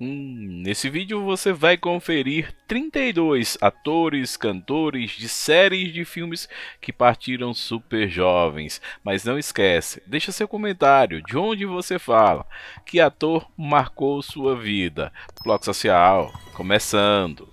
Hum, nesse vídeo você vai conferir 32 atores, cantores de séries de filmes que partiram super jovens. Mas não esquece, deixa seu comentário de onde você fala, que ator marcou sua vida. Bloco Social, começando!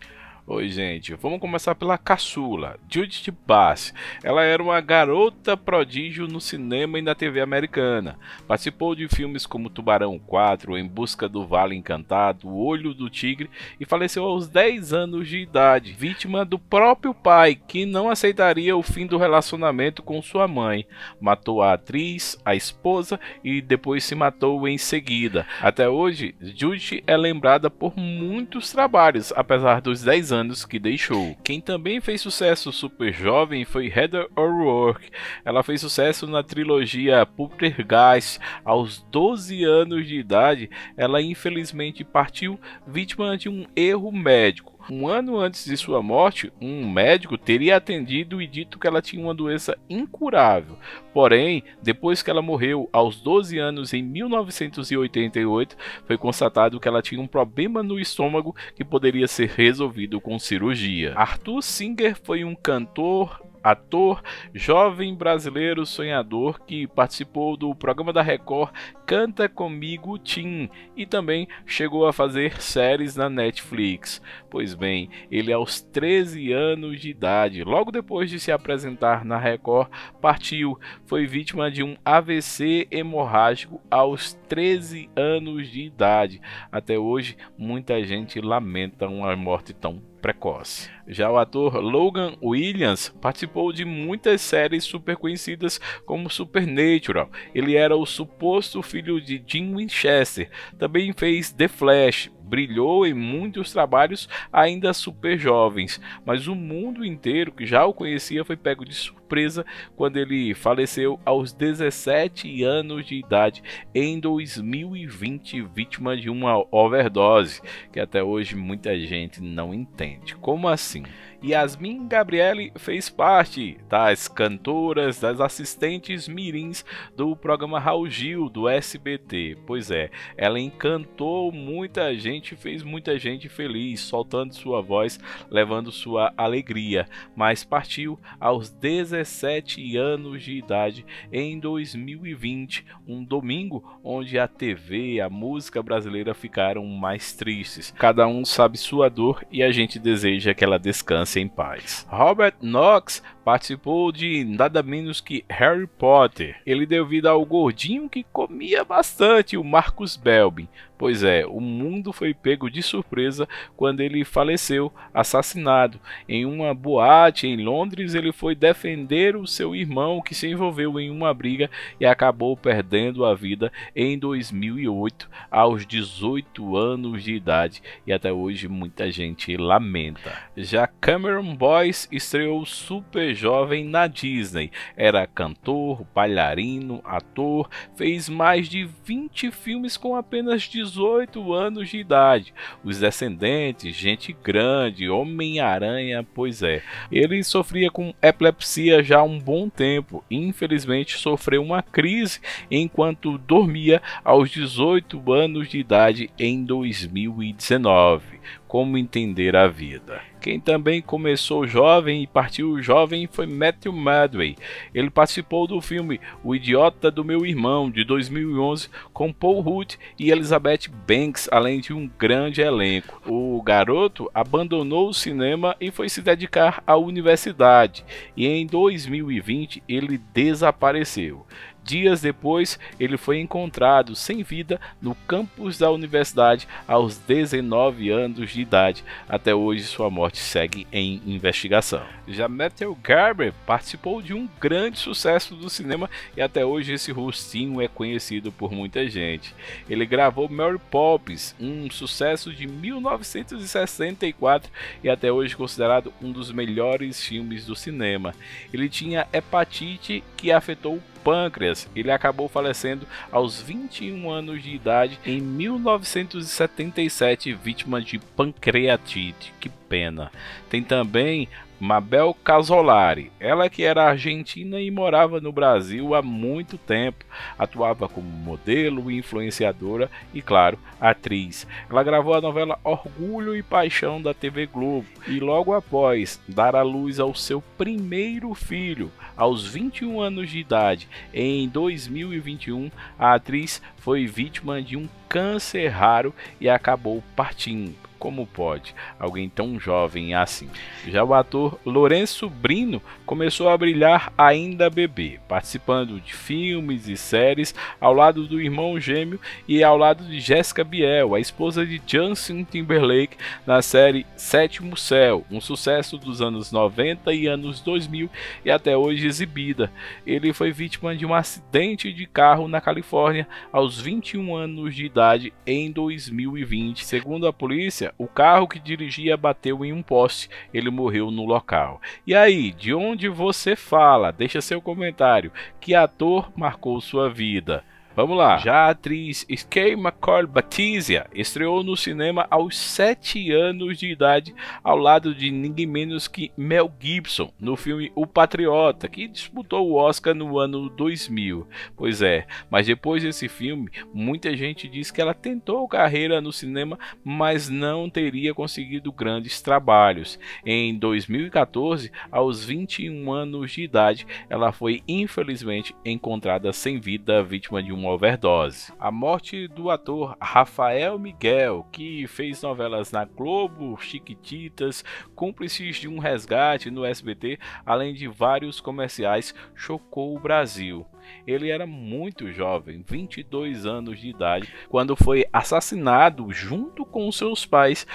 Oi, gente. Vamos começar pela caçula, Judith Bass. Ela era uma garota prodígio no cinema e na TV americana. Participou de filmes como Tubarão 4, Em Busca do Vale Encantado, O Olho do Tigre e faleceu aos 10 anos de idade, vítima do próprio pai, que não aceitaria o fim do relacionamento com sua mãe. Matou a atriz, a esposa e depois se matou em seguida. Até hoje, Judith é lembrada por muitos trabalhos, apesar dos 10 anos anos que deixou. Quem também fez sucesso super jovem foi Heather O'Rourke. Ela fez sucesso na trilogia Poltergeist. Aos 12 anos de idade, ela infelizmente partiu vítima de um erro médico. Um ano antes de sua morte, um médico teria atendido e dito que ela tinha uma doença incurável. Porém, depois que ela morreu aos 12 anos em 1988, foi constatado que ela tinha um problema no estômago que poderia ser resolvido com cirurgia. Arthur Singer foi um cantor, ator, jovem brasileiro sonhador que participou do programa da Record Canta Comigo Tim e também chegou a fazer séries na Netflix. Pois bem, ele aos 13 anos de idade, logo depois de se apresentar na Record, partiu, foi vítima de um AVC hemorrágico aos 13 anos de idade. Até hoje, muita gente lamenta uma morte tão precoce. Já o ator Logan Williams participou de muitas séries super conhecidas como Supernatural. Ele era o suposto filho de Jim Winchester. Também fez The Flash, Brilhou em muitos trabalhos ainda super jovens, mas o mundo inteiro que já o conhecia foi pego de surpresa quando ele faleceu aos 17 anos de idade em 2020, vítima de uma overdose, que até hoje muita gente não entende. Como assim? Yasmin Gabriele fez parte das cantoras, das assistentes mirins do programa Raul Gil do SBT. Pois é, ela encantou muita gente, fez muita gente feliz, soltando sua voz, levando sua alegria, mas partiu aos 17 anos de idade em 2020, um domingo onde a TV, a música brasileira ficaram mais tristes. Cada um sabe sua dor e a gente deseja que ela descanse sem paz. Robert Knox participou de nada menos que Harry Potter. Ele deu vida ao gordinho que comia bastante, o Marcus Belbin. Pois é, o mundo foi pego de surpresa quando ele faleceu, assassinado. Em uma boate em Londres, ele foi defender o seu irmão que se envolveu em uma briga e acabou perdendo a vida em 2008, aos 18 anos de idade. E até hoje muita gente lamenta. Já Cameron Boyce estreou Super jovem na Disney. Era cantor, bailarino, ator, fez mais de 20 filmes com apenas 18 anos de idade. Os Descendentes, Gente Grande, Homem-Aranha, pois é. Ele sofria com epilepsia já há um bom tempo. Infelizmente, sofreu uma crise enquanto dormia aos 18 anos de idade em 2019. Como Entender a Vida. Quem também começou jovem e partiu jovem foi Matthew Madway. Ele participou do filme O Idiota do Meu Irmão, de 2011, com Paul Rudd e Elizabeth Banks, além de um grande elenco. O garoto abandonou o cinema e foi se dedicar à universidade, e em 2020 ele desapareceu. Dias depois, ele foi encontrado sem vida no campus da universidade aos 19 anos de idade. Até hoje, sua morte segue em investigação. Já Matthew Garber participou de um grande sucesso do cinema e até hoje esse rostinho é conhecido por muita gente. Ele gravou Mary Poppins, um sucesso de 1964 e até hoje considerado um dos melhores filmes do cinema. Ele tinha hepatite que afetou o pâncreas. Ele acabou falecendo aos 21 anos de idade em 1977, vítima de pancreatite. Que pena. Tem também Mabel Casolari. Ela que era argentina e morava no Brasil há muito tempo, atuava como modelo, influenciadora e, claro, atriz. Ela gravou a novela Orgulho e Paixão da TV Globo e logo após dar à luz ao seu primeiro filho, aos 21 anos de idade, em 2021, a atriz foi vítima de um câncer raro e acabou partindo. Como pode alguém tão jovem assim? Já o ator Lourenço Brino começou a brilhar ainda bebê, participando de filmes e séries ao lado do irmão gêmeo e ao lado de Jessica Biel, a esposa de Justin Timberlake, na série Sétimo Céu, um sucesso dos anos 90 e anos 2000 e até hoje exibida. Ele foi vítima de um acidente de carro na Califórnia aos 21 anos de idade em 2020. Segundo a polícia, o carro que dirigia bateu em um poste, ele morreu no local. E aí, de onde você fala? Deixa seu comentário. Que ator marcou sua vida? Vamos lá. Já a atriz Skye McCall Batizia estreou no cinema aos 7 anos de idade, ao lado de ninguém menos que Mel Gibson, no filme O Patriota, que disputou o Oscar no ano 2000. Pois é, mas depois desse filme, muita gente diz que ela tentou carreira no cinema, mas não teria conseguido grandes trabalhos. Em 2014, aos 21 anos de idade, ela foi infelizmente encontrada sem vida, vítima de um uma overdose. A morte do ator Rafael Miguel, que fez novelas na Globo, Chiquititas, Cúmplices de um Resgate no SBT, além de vários comerciais, chocou o Brasil. Ele era muito jovem, 22 anos de idade, quando foi assassinado junto com seus pais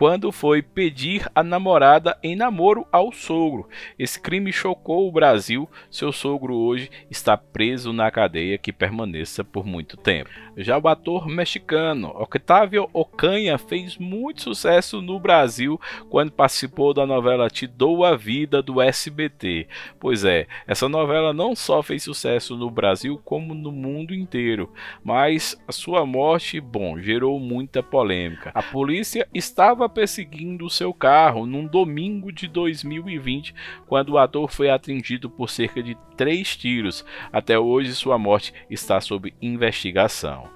quando foi pedir a namorada em namoro ao sogro. Esse crime chocou o Brasil. Seu sogro hoje está preso na cadeia que permaneça por muito tempo. Já o ator mexicano Octavio Ocanha fez muito sucesso no Brasil quando participou da novela Te Dou a Vida do SBT. Pois é, essa novela não só fez sucesso no Brasil como no mundo inteiro, mas a sua morte, bom, gerou muita polêmica. A polícia estava perseguindo o seu carro num domingo de 2020, quando o ator foi atingido por cerca de três tiros. Até hoje, sua morte está sob investigação.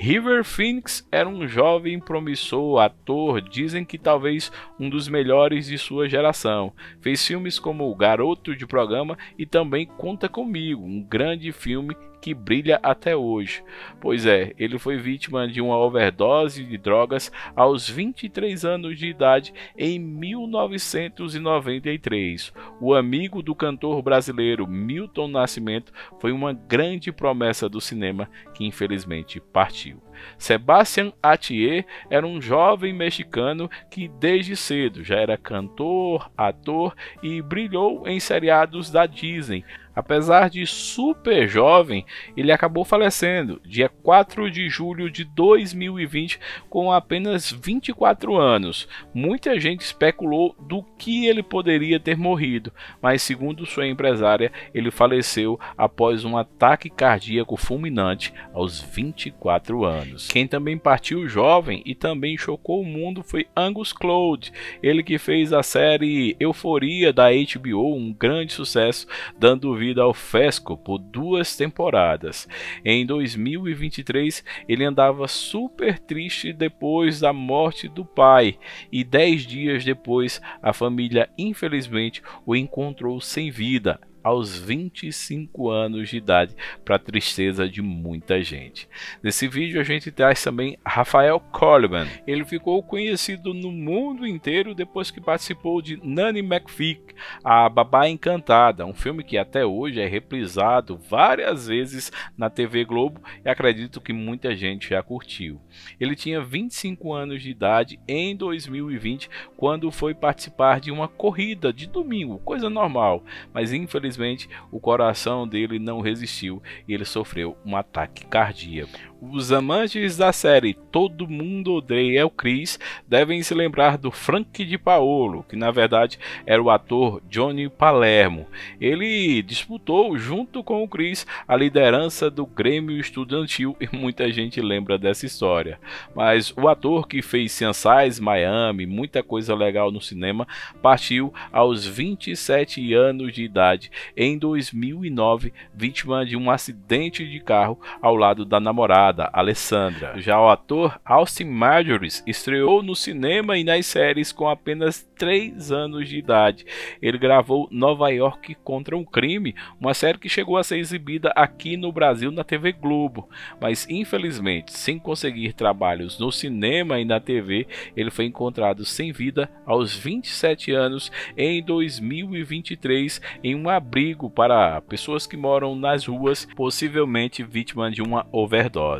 River Phoenix era um jovem promissor ator, dizem que talvez um dos melhores de sua geração. Fez filmes como O Garoto de Programa e também Conta Comigo, um grande filme que brilha até hoje. Pois é, ele foi vítima de uma overdose de drogas aos 23 anos de idade em 1993. O amigo do cantor brasileiro Milton Nascimento foi uma grande promessa do cinema que infelizmente partiu. Sebastian Atier era um jovem mexicano que desde cedo já era cantor, ator e brilhou em seriados da Disney. Apesar de super jovem, ele acabou falecendo dia 4 de julho de 2020 com apenas 24 anos. Muita gente especulou do que ele poderia ter morrido, mas segundo sua empresária, ele faleceu após um ataque cardíaco fulminante aos 24 anos. Quem também partiu jovem e também chocou o mundo foi Angus Cloud, ele que fez a série Euforia da HBO, um grande sucesso, dando vida ao Fesco por duas temporadas. Em 2023, ele andava super triste depois da morte do pai, e dez dias depois, a família infelizmente o encontrou sem vida aos 25 anos de idade, para tristeza de muita gente. Nesse vídeo a gente traz também Rafael Coleman. Ele ficou conhecido no mundo inteiro depois que participou de Nanny McPhee, a Babá Encantada, um filme que até hoje é reprisado várias vezes na TV Globo e acredito que muita gente já curtiu. Ele tinha 25 anos de idade em 2020 quando foi participar de uma corrida de domingo, coisa normal, mas infelizmente Infelizmente, o coração dele não resistiu e ele sofreu um ataque cardíaco. Os amantes da série Todo Mundo Odeia é o Chris devem se lembrar do Frank de Paolo, que na verdade era o ator Johnny Palermo. Ele disputou junto com o Chris a liderança do Grêmio Estudantil e muita gente lembra dessa história. Mas o ator que fez Sensais Miami, muita coisa legal no cinema, partiu aos 27 anos de idade em 2009, vítima de um acidente de carro ao lado da namorada Alessandra. Já o ator Austin Majors estreou no cinema e nas séries com apenas 3 anos de idade. Ele gravou Nova York contra um crime, uma série que chegou a ser exibida aqui no Brasil na TV Globo, mas infelizmente, sem conseguir trabalhos no cinema e na TV, ele foi encontrado sem vida aos 27 anos em 2023 em um abrigo para pessoas que moram nas ruas, possivelmente vítima de uma overdose.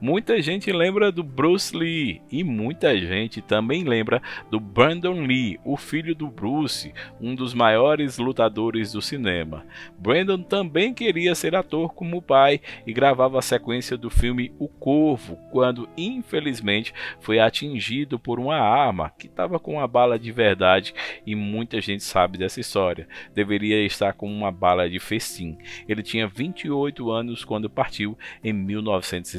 Muita gente lembra do Bruce Lee e muita gente também lembra do Brandon Lee, o filho do Bruce, um dos maiores lutadores do cinema. Brandon também queria ser ator como o pai e gravava a sequência do filme O Corvo, quando infelizmente foi atingido por uma arma que estava com uma bala de verdade e muita gente sabe dessa história. Deveria estar com uma bala de festim. Ele tinha 28 anos quando partiu em 19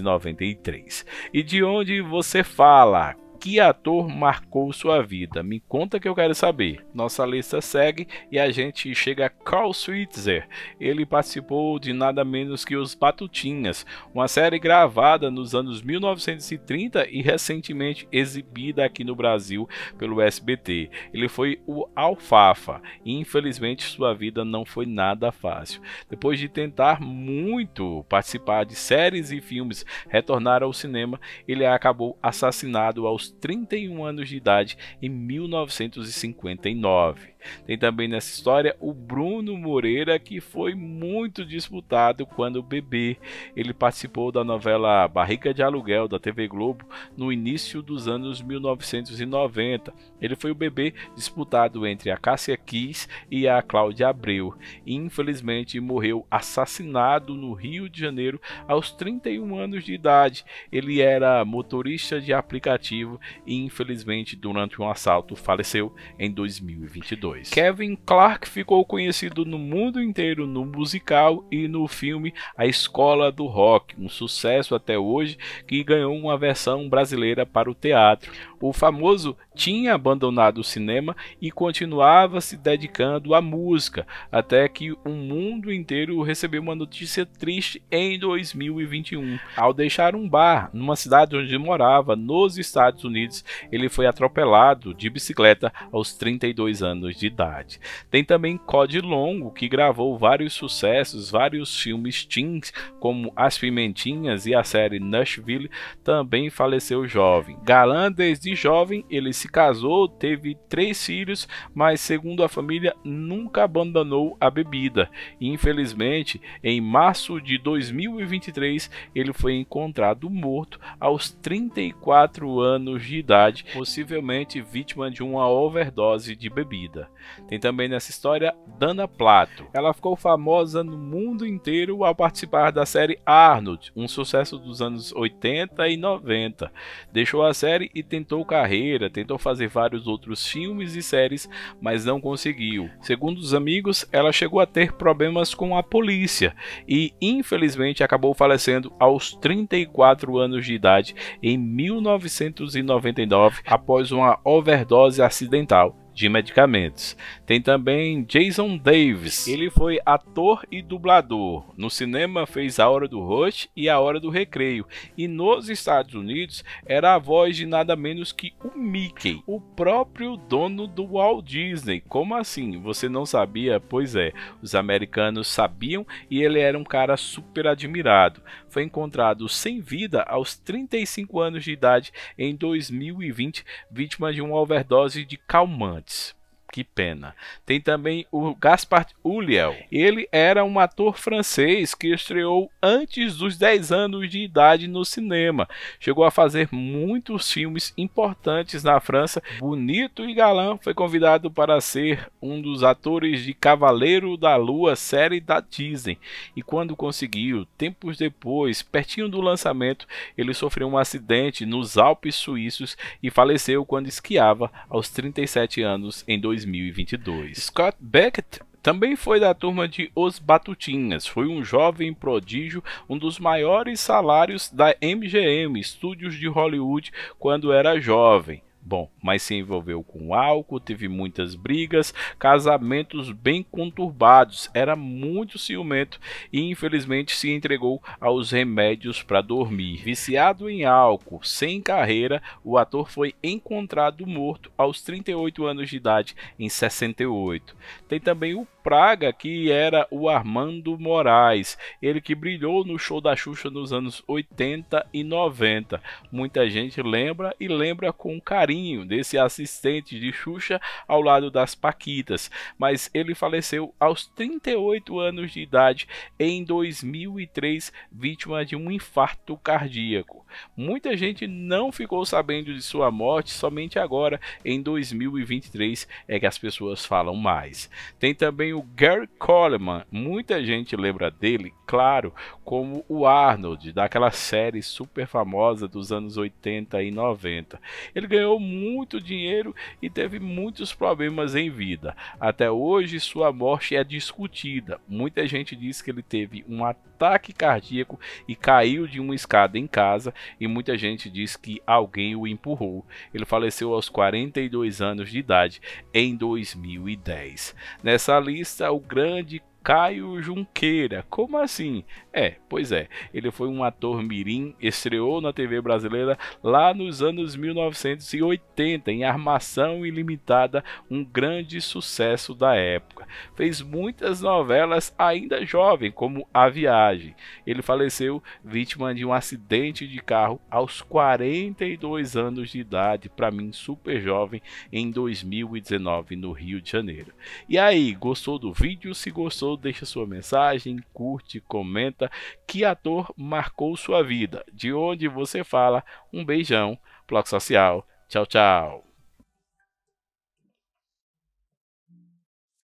1993. E de onde você fala? que ator marcou sua vida? Me conta que eu quero saber. Nossa lista segue e a gente chega a Carl Switzer. Ele participou de nada menos que Os Batutinhas, uma série gravada nos anos 1930 e recentemente exibida aqui no Brasil pelo SBT. Ele foi o Alfafa e infelizmente sua vida não foi nada fácil. Depois de tentar muito participar de séries e filmes retornar ao cinema, ele acabou assassinado aos aos 31 anos de idade em 1959. Tem também nessa história o Bruno Moreira, que foi muito disputado quando bebê. Ele participou da novela Barriga de Aluguel da TV Globo no início dos anos 1990. Ele foi o bebê disputado entre a Cássia Kiss e a Cláudia Abreu. infelizmente, morreu assassinado no Rio de Janeiro aos 31 anos de idade. Ele era motorista de aplicativo e, infelizmente, durante um assalto faleceu em 2022. Kevin Clark ficou conhecido no mundo inteiro no musical e no filme A Escola do Rock, um sucesso até hoje que ganhou uma versão brasileira para o teatro. O famoso tinha abandonado o cinema e continuava se dedicando à música, até que o mundo inteiro recebeu uma notícia triste em 2021. Ao deixar um bar numa cidade onde morava, nos Estados Unidos, ele foi atropelado de bicicleta aos 32 anos de idade. Tem também Cody Longo, que gravou vários sucessos, vários filmes teens, como As Pimentinhas e a série Nashville, também faleceu jovem. Galã desde jovem, ele se se casou, teve três filhos, mas segundo a família nunca abandonou a bebida. infelizmente, em março de 2023 ele foi encontrado morto aos 34 anos de idade, possivelmente vítima de uma overdose de bebida. Tem também nessa história Dana Plato. Ela ficou famosa no mundo inteiro ao participar da série Arnold, um sucesso dos anos 80 e 90. Deixou a série e tentou carreira, tentou tentou fazer vários outros filmes e séries, mas não conseguiu. Segundo os amigos, ela chegou a ter problemas com a polícia e, infelizmente, acabou falecendo aos 34 anos de idade em 1999 após uma overdose acidental de medicamentos. Tem também Jason Davis. Ele foi ator e dublador. No cinema fez A Hora do Rush e A Hora do Recreio. E nos Estados Unidos era a voz de nada menos que o Mickey, o próprio dono do Walt Disney. Como assim? Você não sabia? Pois é, os americanos sabiam e ele era um cara super admirado. Foi encontrado sem vida aos 35 anos de idade em 2020, vítima de uma overdose de calmante. It's. que pena. Tem também o Gaspard Ulliel. Ele era um ator francês que estreou antes dos 10 anos de idade no cinema. Chegou a fazer muitos filmes importantes na França. Bonito e galã, foi convidado para ser um dos atores de Cavaleiro da Lua, série da Disney. E quando conseguiu, tempos depois, pertinho do lançamento, ele sofreu um acidente nos Alpes suíços e faleceu quando esquiava aos 37 anos em 2000. 2022. Scott Beckett também foi da turma de Os Batutinhas. Foi um jovem prodígio, um dos maiores salários da MGM, estúdios de Hollywood, quando era jovem. Bom, mas se envolveu com álcool, teve muitas brigas, casamentos bem conturbados, era muito ciumento e infelizmente se entregou aos remédios para dormir. Viciado em álcool, sem carreira, o ator foi encontrado morto aos 38 anos de idade em 68. Tem também o Praga, que era o Armando Moraes, ele que brilhou no show da Xuxa nos anos 80 e 90. Muita gente lembra e lembra com carinho desse assistente de Xuxa ao lado das Paquitas, mas ele faleceu aos 38 anos de idade em 2003, vítima de um infarto cardíaco. Muita gente não ficou sabendo de sua morte somente agora, em 2023, é que as pessoas falam mais. Tem também o Gary Coleman. Muita gente lembra dele, claro, como o Arnold, daquela série super famosa dos anos 80 e 90. Ele ganhou muito dinheiro e teve muitos problemas em vida. Até hoje, sua morte é discutida. Muita gente diz que ele teve um ataque ataque cardíaco e caiu de uma escada em casa e muita gente diz que alguém o empurrou. Ele faleceu aos 42 anos de idade em 2010. Nessa lista, o grande Caio Junqueira. Como assim? É, pois é. Ele foi um ator mirim, estreou na TV brasileira lá nos anos 1980 em Armação Ilimitada, um grande sucesso da época. Fez muitas novelas ainda jovem, como A Viagem. Ele faleceu vítima de um acidente de carro aos 42 anos de idade, para mim super jovem, em 2019 no Rio de Janeiro. E aí, gostou do vídeo? Se gostou gostou, deixa sua mensagem, curte, comenta que ator marcou sua vida. De onde você fala, um beijão, Bloco Social. Tchau, tchau.